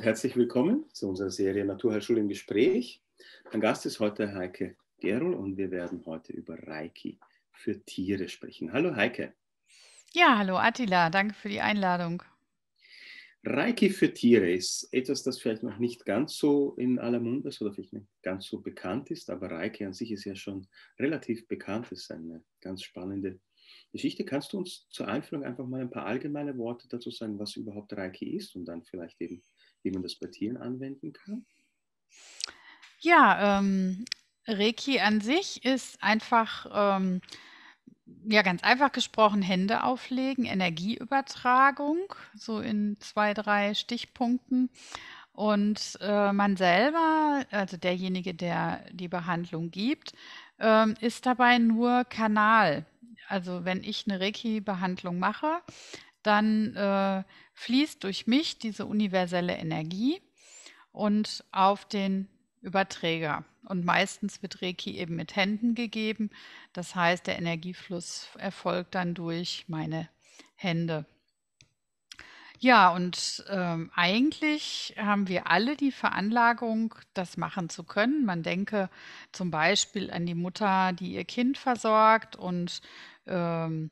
und herzlich willkommen zu unserer Serie Naturheilschule im Gespräch. Mein Gast ist heute Heike Gerl und wir werden heute über Reiki für Tiere sprechen. Hallo Heike. Ja, hallo Attila, danke für die Einladung. Reiki für Tiere ist etwas, das vielleicht noch nicht ganz so in aller Munde ist oder vielleicht nicht ganz so bekannt ist, aber Reiki an sich ist ja schon relativ bekannt, das ist eine ganz spannende Geschichte. Kannst du uns zur Einführung einfach mal ein paar allgemeine Worte dazu sagen, was überhaupt Reiki ist und dann vielleicht eben wie man das bei Tieren anwenden kann? Ja, ähm, Reiki an sich ist einfach, ähm, ja, ganz einfach gesprochen, Hände auflegen, Energieübertragung, so in zwei, drei Stichpunkten. Und äh, man selber, also derjenige, der die Behandlung gibt, ähm, ist dabei nur Kanal. Also wenn ich eine Reiki-Behandlung mache, dann äh, fließt durch mich diese universelle Energie und auf den Überträger. Und meistens wird Reiki eben mit Händen gegeben. Das heißt, der Energiefluss erfolgt dann durch meine Hände. Ja, und ähm, eigentlich haben wir alle die Veranlagung, das machen zu können. Man denke zum Beispiel an die Mutter, die ihr Kind versorgt und ähm,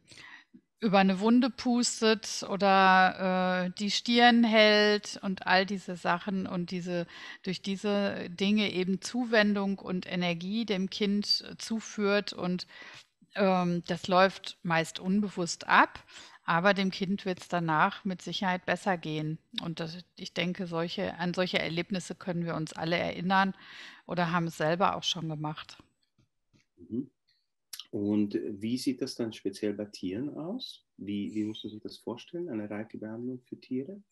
über eine Wunde pustet oder äh, die Stirn hält und all diese Sachen und diese durch diese Dinge eben Zuwendung und Energie dem Kind äh, zuführt und ähm, das läuft meist unbewusst ab, aber dem Kind wird es danach mit Sicherheit besser gehen und das, ich denke, solche an solche Erlebnisse können wir uns alle erinnern oder haben es selber auch schon gemacht. Mhm. Und wie sieht das dann speziell bei Tieren aus? Wie, wie muss man sich das vorstellen, eine Reiki-Behandlung für Tiere?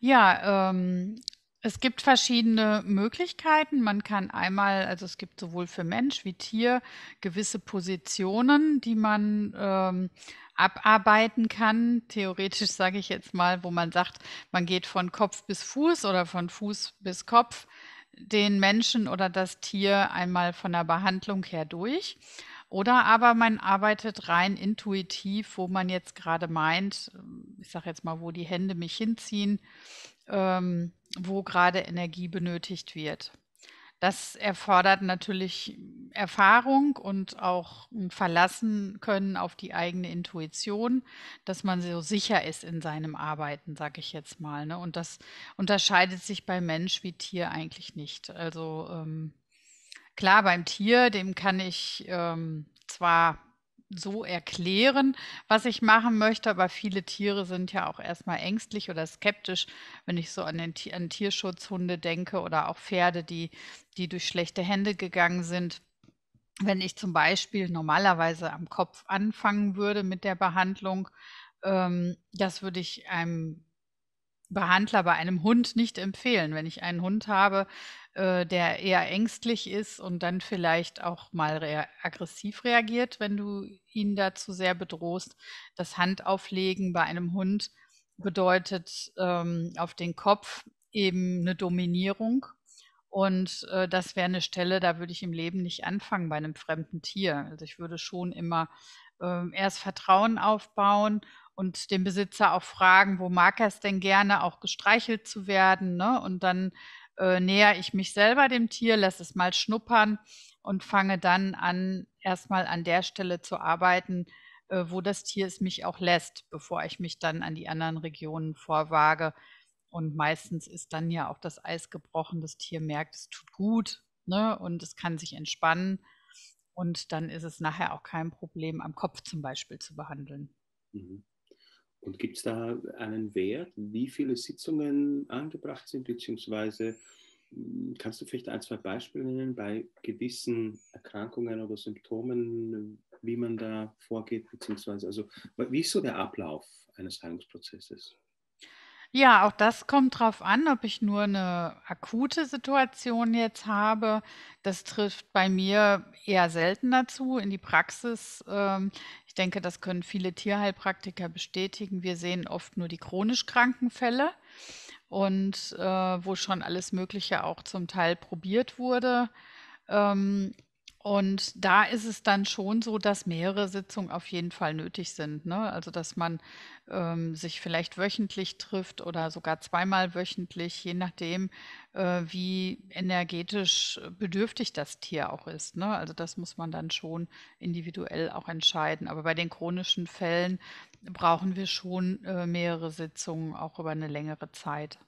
Ja, ähm, es gibt verschiedene Möglichkeiten. Man kann einmal, also es gibt sowohl für Mensch wie Tier gewisse Positionen, die man ähm, abarbeiten kann. Theoretisch sage ich jetzt mal, wo man sagt, man geht von Kopf bis Fuß oder von Fuß bis Kopf den Menschen oder das Tier einmal von der Behandlung her durch. Oder aber man arbeitet rein intuitiv, wo man jetzt gerade meint, ähm, ich sage jetzt mal, wo die Hände mich hinziehen, ähm, wo gerade Energie benötigt wird. Das erfordert natürlich Erfahrung und auch ein Verlassen können auf die eigene Intuition, dass man so sicher ist in seinem Arbeiten, sage ich jetzt mal. Ne? Und das unterscheidet sich bei Mensch wie Tier eigentlich nicht. Also ähm, Klar, beim Tier, dem kann ich ähm, zwar so erklären, was ich machen möchte, aber viele Tiere sind ja auch erstmal ängstlich oder skeptisch, wenn ich so an, den, an Tierschutzhunde denke oder auch Pferde, die, die durch schlechte Hände gegangen sind. Wenn ich zum Beispiel normalerweise am Kopf anfangen würde mit der Behandlung, ähm, das würde ich einem Behandler bei einem Hund nicht empfehlen. Wenn ich einen Hund habe, äh, der eher ängstlich ist und dann vielleicht auch mal rea aggressiv reagiert, wenn du ihn dazu sehr bedrohst, das Handauflegen bei einem Hund bedeutet ähm, auf den Kopf eben eine Dominierung. Und äh, das wäre eine Stelle, da würde ich im Leben nicht anfangen bei einem fremden Tier. Also ich würde schon immer äh, erst Vertrauen aufbauen und den Besitzer auch fragen, wo mag er es denn gerne, auch gestreichelt zu werden. Ne? Und dann äh, näher ich mich selber dem Tier, lasse es mal schnuppern und fange dann an, erstmal an der Stelle zu arbeiten, äh, wo das Tier es mich auch lässt, bevor ich mich dann an die anderen Regionen vorwage. Und meistens ist dann ja auch das Eis gebrochen, das Tier merkt, es tut gut ne? und es kann sich entspannen. Und dann ist es nachher auch kein Problem, am Kopf zum Beispiel zu behandeln. Mhm. Und gibt es da einen Wert, wie viele Sitzungen angebracht sind, beziehungsweise hm, kannst du vielleicht ein, zwei Beispiele nennen bei gewissen Erkrankungen oder Symptomen, wie man da vorgeht, beziehungsweise also wie ist so der Ablauf eines Heilungsprozesses? Ja, auch das kommt drauf an, ob ich nur eine akute Situation jetzt habe. Das trifft bei mir eher selten dazu. In die Praxis ähm, ich denke, das können viele Tierheilpraktiker bestätigen. Wir sehen oft nur die chronisch kranken Fälle und äh, wo schon alles Mögliche auch zum Teil probiert wurde. Ähm, und da ist es dann schon so, dass mehrere Sitzungen auf jeden Fall nötig sind. Ne? Also, dass man ähm, sich vielleicht wöchentlich trifft oder sogar zweimal wöchentlich, je nachdem, äh, wie energetisch bedürftig das Tier auch ist. Ne? Also das muss man dann schon individuell auch entscheiden. Aber bei den chronischen Fällen brauchen wir schon äh, mehrere Sitzungen, auch über eine längere Zeit.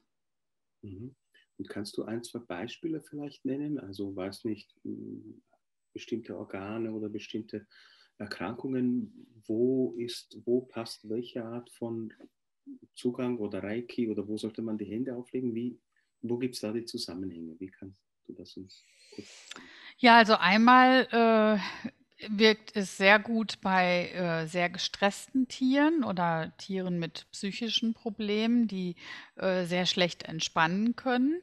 Mhm. Und kannst du ein, zwei Beispiele vielleicht nennen? Also weiß nicht, mm, bestimmte Organe oder bestimmte Erkrankungen, wo ist, wo passt welche Art von Zugang oder Reiki oder wo sollte man die Hände auflegen? Wie, wo gibt es da die Zusammenhänge? Wie kannst du das uns kurz Ja, also einmal äh, wirkt es sehr gut bei äh, sehr gestressten Tieren oder Tieren mit psychischen Problemen, die äh, sehr schlecht entspannen können.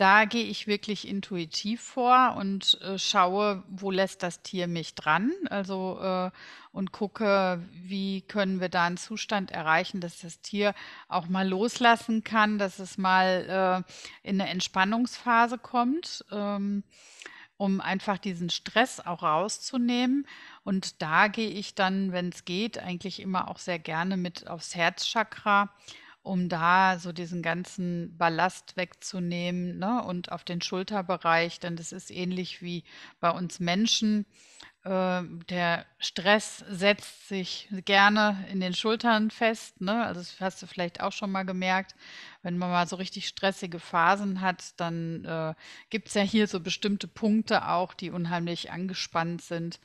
Da gehe ich wirklich intuitiv vor und äh, schaue, wo lässt das Tier mich dran? Also äh, und gucke, wie können wir da einen Zustand erreichen, dass das Tier auch mal loslassen kann, dass es mal äh, in eine Entspannungsphase kommt. Ähm, um einfach diesen Stress auch rauszunehmen. Und da gehe ich dann, wenn es geht, eigentlich immer auch sehr gerne mit aufs Herzchakra um da so diesen ganzen Ballast wegzunehmen ne? und auf den Schulterbereich, denn das ist ähnlich wie bei uns Menschen. Äh, der Stress setzt sich gerne in den Schultern fest. Ne? Also das hast du vielleicht auch schon mal gemerkt, wenn man mal so richtig stressige Phasen hat, dann äh, gibt es ja hier so bestimmte Punkte auch, die unheimlich angespannt sind.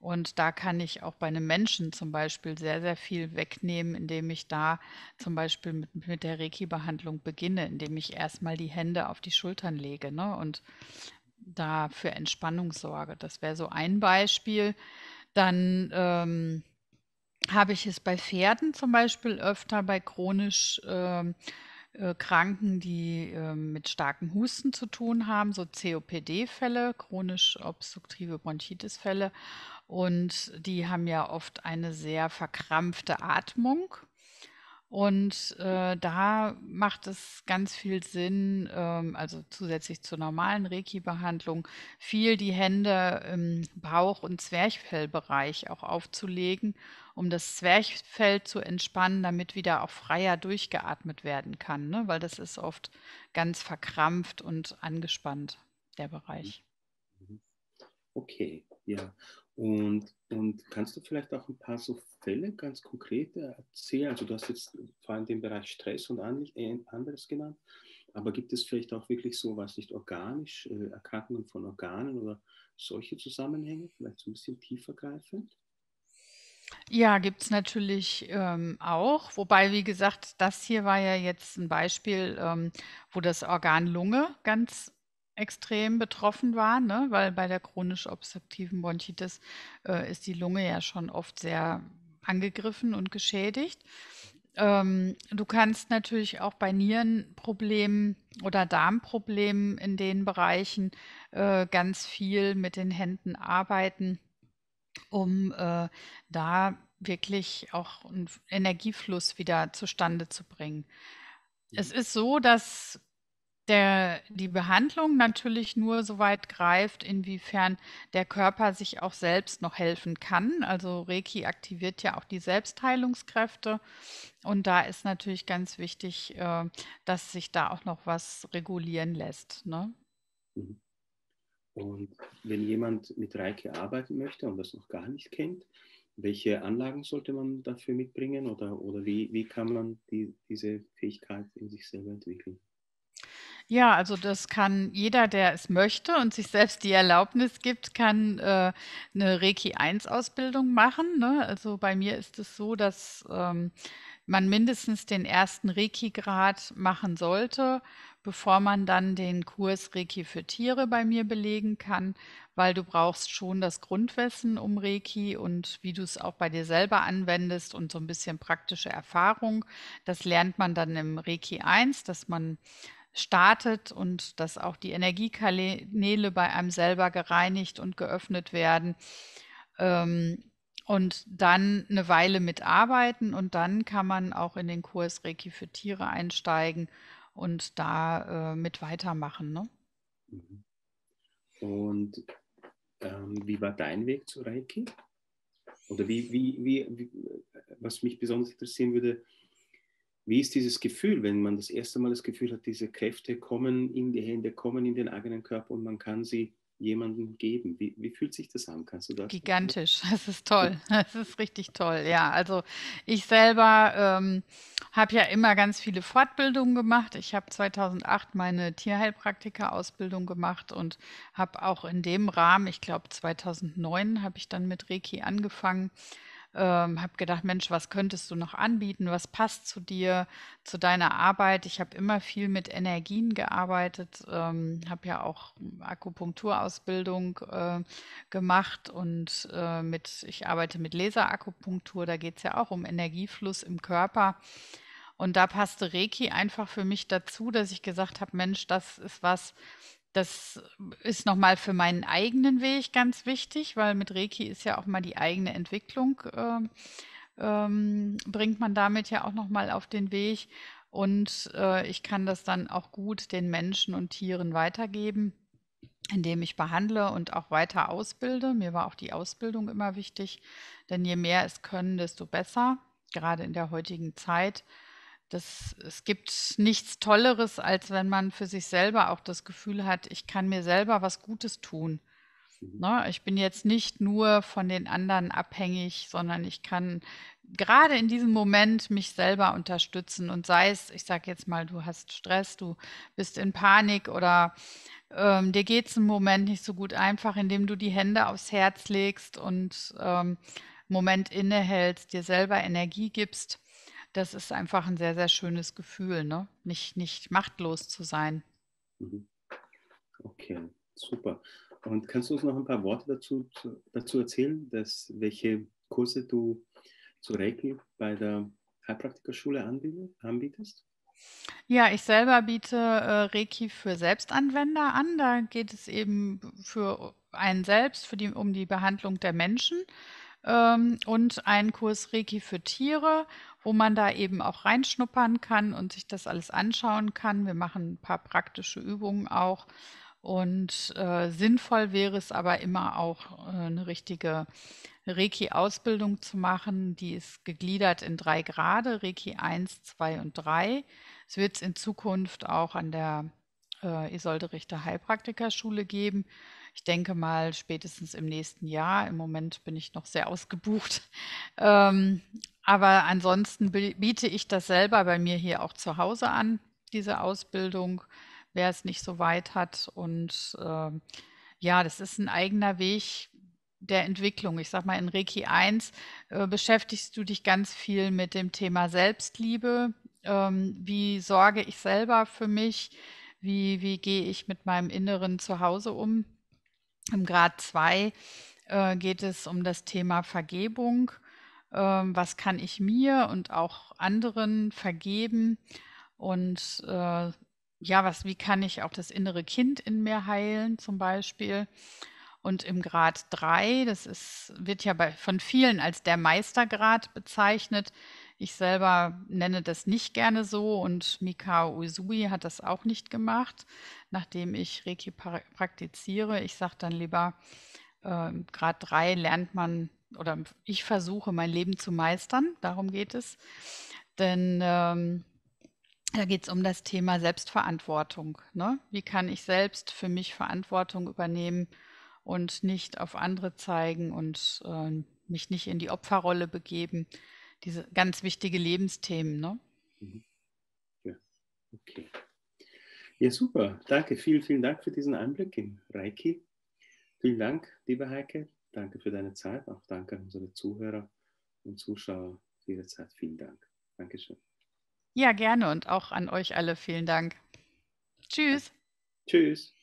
Und da kann ich auch bei einem Menschen zum Beispiel sehr, sehr viel wegnehmen, indem ich da zum Beispiel mit, mit der Reiki-Behandlung beginne, indem ich erstmal die Hände auf die Schultern lege ne? und da für Entspannung sorge. Das wäre so ein Beispiel. Dann ähm, habe ich es bei Pferden zum Beispiel öfter, bei chronisch ähm, äh, Kranken, die äh, mit starkem Husten zu tun haben, so COPD-Fälle, chronisch obstruktive Bronchitis-Fälle. Und die haben ja oft eine sehr verkrampfte Atmung. Und äh, da macht es ganz viel Sinn, ähm, also zusätzlich zur normalen Reiki-Behandlung, viel die Hände im Bauch- und Zwerchfellbereich auch aufzulegen, um das Zwerchfell zu entspannen, damit wieder auch freier durchgeatmet werden kann, ne? weil das ist oft ganz verkrampft und angespannt, der mhm. Bereich. Mhm. Okay, ja. Und, und kannst du vielleicht auch ein paar so Fälle ganz konkrete erzählen? Also du hast jetzt vor allem den Bereich Stress und äh, anderes genannt, aber gibt es vielleicht auch wirklich so, was nicht organisch, äh, Erkrankungen von Organen oder solche Zusammenhänge, vielleicht so ein bisschen tiefer greifend? Ja, gibt es natürlich ähm, auch. Wobei, wie gesagt, das hier war ja jetzt ein Beispiel, ähm, wo das Organ Lunge ganz extrem betroffen war, ne? weil bei der chronisch obstruktiven Bronchitis äh, ist die Lunge ja schon oft sehr angegriffen und geschädigt. Ähm, du kannst natürlich auch bei Nierenproblemen oder Darmproblemen in den Bereichen äh, ganz viel mit den Händen arbeiten, um äh, da wirklich auch einen Energiefluss wieder zustande zu bringen. Es ist so, dass der, die Behandlung natürlich nur so weit greift, inwiefern der Körper sich auch selbst noch helfen kann. Also Reiki aktiviert ja auch die Selbstheilungskräfte. Und da ist natürlich ganz wichtig, äh, dass sich da auch noch was regulieren lässt. Ne? Mhm. Und wenn jemand mit Reiki arbeiten möchte und das noch gar nicht kennt, welche Anlagen sollte man dafür mitbringen oder, oder wie, wie kann man die, diese Fähigkeit in sich selber entwickeln? Ja, also das kann jeder, der es möchte und sich selbst die Erlaubnis gibt, kann äh, eine Reiki 1 Ausbildung machen. Ne? Also bei mir ist es so, dass ähm, man mindestens den ersten Reiki-Grad machen sollte, bevor man dann den Kurs Reiki für Tiere bei mir belegen kann, weil du brauchst schon das Grundwissen um Reiki und wie du es auch bei dir selber anwendest und so ein bisschen praktische Erfahrung. Das lernt man dann im Reiki 1, dass man startet und dass auch die Energiekanäle bei einem selber gereinigt und geöffnet werden. Ähm, und dann eine Weile mitarbeiten und dann kann man auch in den Kurs Reiki für Tiere einsteigen und da äh, mit weitermachen. Ne? Mhm. Und ähm, wie war dein Weg zu Reiki? Oder wie, wie, wie, wie was mich besonders interessieren würde, wie ist dieses Gefühl, wenn man das erste Mal das Gefühl hat, diese Kräfte kommen in die Hände, kommen in den eigenen Körper und man kann sie jemandem geben. Wie, wie, fühlt sich das an? Kannst du das? Gigantisch. Das ist toll. Das ist richtig toll. Ja, also ich selber ähm, habe ja immer ganz viele Fortbildungen gemacht. Ich habe 2008 meine Tierheilpraktika-Ausbildung gemacht und habe auch in dem Rahmen, ich glaube 2009, habe ich dann mit Reiki angefangen ähm, habe gedacht, Mensch, was könntest du noch anbieten? Was passt zu dir, zu deiner Arbeit? Ich habe immer viel mit Energien gearbeitet, ähm, habe ja auch Akupunkturausbildung äh, gemacht und äh, mit, ich arbeite mit Laserakupunktur, da geht es ja auch um Energiefluss im Körper. Und da passte Reiki einfach für mich dazu, dass ich gesagt habe, Mensch, das ist was, das ist nochmal für meinen eigenen Weg ganz wichtig, weil mit Reiki ist ja auch mal die eigene Entwicklung, äh, ähm, bringt man damit ja auch nochmal auf den Weg. Und äh, ich kann das dann auch gut den Menschen und Tieren weitergeben, indem ich behandle und auch weiter ausbilde. Mir war auch die Ausbildung immer wichtig, denn je mehr es können, desto besser, gerade in der heutigen Zeit. Das, es gibt nichts Tolleres, als wenn man für sich selber auch das Gefühl hat, ich kann mir selber was Gutes tun. Mhm. Ne? Ich bin jetzt nicht nur von den anderen abhängig, sondern ich kann gerade in diesem Moment mich selber unterstützen. Und sei es, ich sage jetzt mal, du hast Stress, du bist in Panik oder ähm, dir geht es im Moment nicht so gut, einfach indem du die Hände aufs Herz legst und ähm, einen Moment innehältst, dir selber Energie gibst das ist einfach ein sehr, sehr schönes Gefühl, ne? Nicht, nicht machtlos zu sein. Mhm. Okay, super. Und kannst du uns noch ein paar Worte dazu, dazu erzählen, dass, welche Kurse du zu Reiki bei der Heilpraktikerschule anbietest? Ja, ich selber biete äh, Reiki für Selbstanwender an. Da geht es eben für einen selbst, für die, um die Behandlung der Menschen ähm, und einen Kurs Reiki für Tiere, wo man da eben auch reinschnuppern kann und sich das alles anschauen kann. Wir machen ein paar praktische Übungen auch. Und äh, sinnvoll wäre es aber immer auch äh, eine richtige Reiki-Ausbildung zu machen. Die ist gegliedert in drei Grade, Reiki 1, 2 und 3. Es wird es in Zukunft auch an der äh, Isolde Richter Heilpraktikerschule geben. Ich denke mal spätestens im nächsten Jahr. Im Moment bin ich noch sehr ausgebucht. Ähm, aber ansonsten biete ich das selber bei mir hier auch zu Hause an, diese Ausbildung, wer es nicht so weit hat. Und äh, ja, das ist ein eigener Weg der Entwicklung. Ich sag mal, in Reiki 1 äh, beschäftigst du dich ganz viel mit dem Thema Selbstliebe. Ähm, wie sorge ich selber für mich? Wie, wie gehe ich mit meinem Inneren zu Hause um? Im Grad 2 äh, geht es um das Thema Vergebung. Ähm, was kann ich mir und auch anderen vergeben? Und äh, ja, was, wie kann ich auch das innere Kind in mir heilen zum Beispiel? Und im Grad 3, das ist, wird ja bei, von vielen als der Meistergrad bezeichnet. Ich selber nenne das nicht gerne so und Mikao Usui hat das auch nicht gemacht nachdem ich Reiki praktiziere. Ich sage dann lieber, äh, Grad 3 lernt man oder ich versuche mein Leben zu meistern, darum geht es. Denn ähm, da geht es um das Thema Selbstverantwortung. Ne? Wie kann ich selbst für mich Verantwortung übernehmen und nicht auf andere zeigen und äh, mich nicht in die Opferrolle begeben? Diese ganz wichtige Lebensthemen. Ne? Mhm. Ja. Okay. Ja, super. Danke. Vielen, vielen Dank für diesen Einblick in Reiki. Vielen Dank, liebe Heike. Danke für deine Zeit. Auch danke an unsere Zuhörer und Zuschauer für ihre Zeit. Vielen Dank. Dankeschön. Ja, gerne und auch an euch alle vielen Dank. Tschüss. Tschüss.